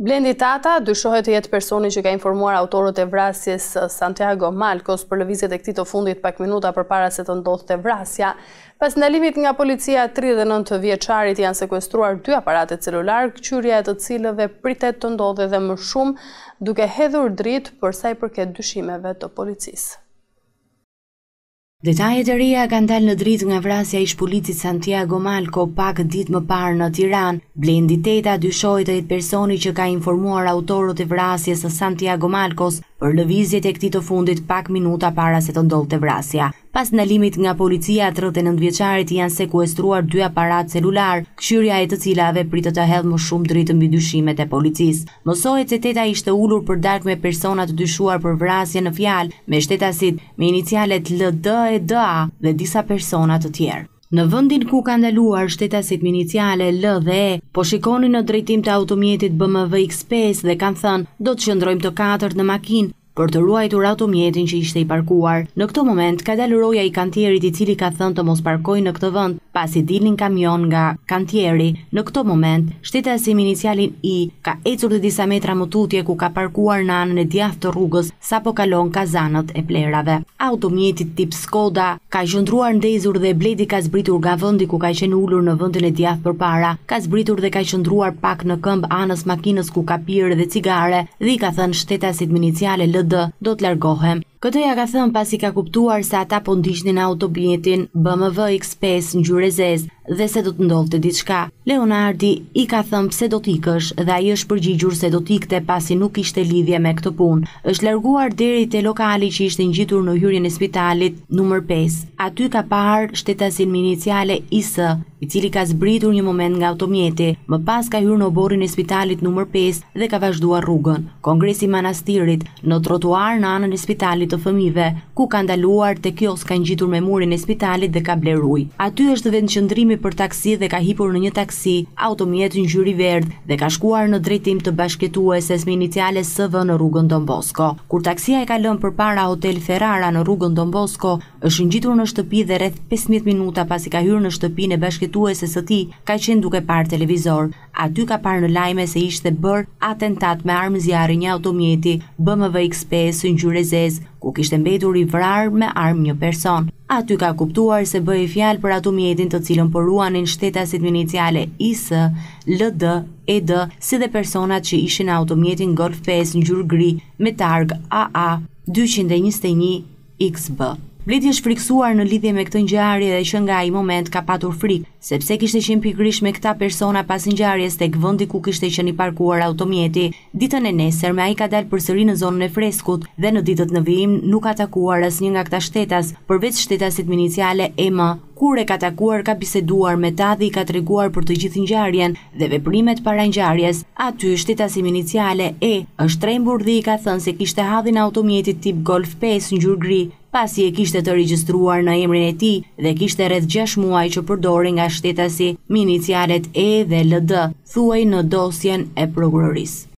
Blendi Tata dyshohet të jetë personi që ka informuar autorët e vrasjes uh, Santiago Malkos për lëvizjet e këtij të fundit pak minuta përpara se të ndodhte vrasja. Pas ndalimit nga policia 39 vjeçarit janë sekuestruar dy aparate celular, qyrja e të cilëve pritet të ndodhe dhe më shumë, duke hedhur dritë për sa i përket dyshimeve të policisë. Detajet e rria kanë dalë në dritë nga vrasja ish policit Santiago Malko pak ditë më parë në Tiran. Blendi Teta dyshojt e jetë personi që ka informuar autorot e vrasjes së Santiago Malkos për lëvizjet e këti të fundit pak minuta para se të ndollë të vrasja. Pas ndalimit nga policia, 39 vjeqarit janë sekuestruar dy aparat celular, këshyria e të cilave pritë të hedhë më shumë dritë mbi dyshimet e policis. Mosohet se teta ishte ullur për dark me personat dyshuar për vrasje në fjalë, me shtetasit, me inicialet LD e DA dhe disa personat të tjerë. Në vëndin ku ka ndaluar shtetasit miniciale L dhe E, po shikoni në drejtim të automjetit BMW X5 dhe kanë thënë, do të qëndrojmë të katërt në makinë për të ruajtur automjetin që ishte i parkuar në këtë moment ka dalë roja i kantierit i cili ka thënë të mos parkoj në këtë vend Pas i dilin kamion nga kantjeri, në këto moment, shtetë asim inicialin i ka ecur të disa metra më tutje ku ka parkuar në anën e djath të rrugës sa po kalon kazanët e plerave. Automjetit tip Skoda ka shëndruar në dezur dhe bledi ka zbritur nga vëndi ku ka qenë ullur në vëndin e djath për para, ka zbritur dhe ka shëndruar pak në këmbë anës makines ku ka pyrë dhe cigare dhe i ka thënë shtetë asim inicialin lëdë do të largohem. Këtë ja ka thënë pasi ka kuptuar se ata po ndiqnin BMW X5 ngjyrë zezë dhe se do të ndolë të diçka. Leonardi i ka thëmë pse do t'ikësh dhe a i është përgjigjur se do t'ikte pasi nuk ishte lidhje me këtë punë. është larguar deri të lokali që ishte njitur në hyrjen e spitalit nëmër 5. Aty ka parë shtetasin minicjale ISë, i cili ka zbritur një moment nga automjeti, më pas ka hyrë në borin e spitalit nëmër 5 dhe ka vazhdua rrugën. Kongresi Manastirit në trotuar në anën e spitalit të fëmive, ku ka ndaluar të kios ka me murin e spitalit dhe ka blerui. Aty është vendë ushtrimi për taksi dhe ka hipur në një taksi, automjet një gjyri verd dhe ka shkuar në drejtim të e me iniciale SV në rrugën Don Bosco. Kur taksia e kalon për para hotel Ferrara në rrugën Don Bosco, është ngjitur në shtëpi dhe rreth 15 minuta pasi ka hyrë në shtëpinë e sesë së tij, ka qenë duke parë televizor. Aty ka parë në lajme se ishte bër atentat me armë zjarri një automjeti BMW X5 një gjyrë zez, ku kishte mbetur i vrarë me armë një person. Aty ka kuptuar se bëhe fjalë për ato mjetin të cilën poruan në shtetasit miniciale IS, LD, ED, si dhe personat që ishin automjetin Golf 5 në gjurë gri me targë AA 221 XB. Bledi është friksuar në lidhje me këtë ngjarje dhe që nga ai moment ka patur frikë, sepse kishte qenë pikërisht me këta persona pas ngjarjes tek vendi ku kishte qenë i parkuar automjeti. Ditën e nesër me ai ka dalë përsëri në zonën e freskut dhe në ditët në vijim nuk ka takuar asnjë nga këta shtetas, përveç shtetasit miniciale EMA kur e ka takuar ka biseduar me ta dhe i ka treguar për të gjithin gjarjen dhe veprimet para njarjes. Aty shtetasim iniciale E është trembur dhe i ka thënë se kishte hadhin automjetit tip Golf 5 në gjurgri, pasi e kishte të regjistruar në emrin e ti dhe kishte rreth 6 muaj që përdori nga shtetasi, minicialet E dhe LD, thuaj në dosjen e prokurorisë.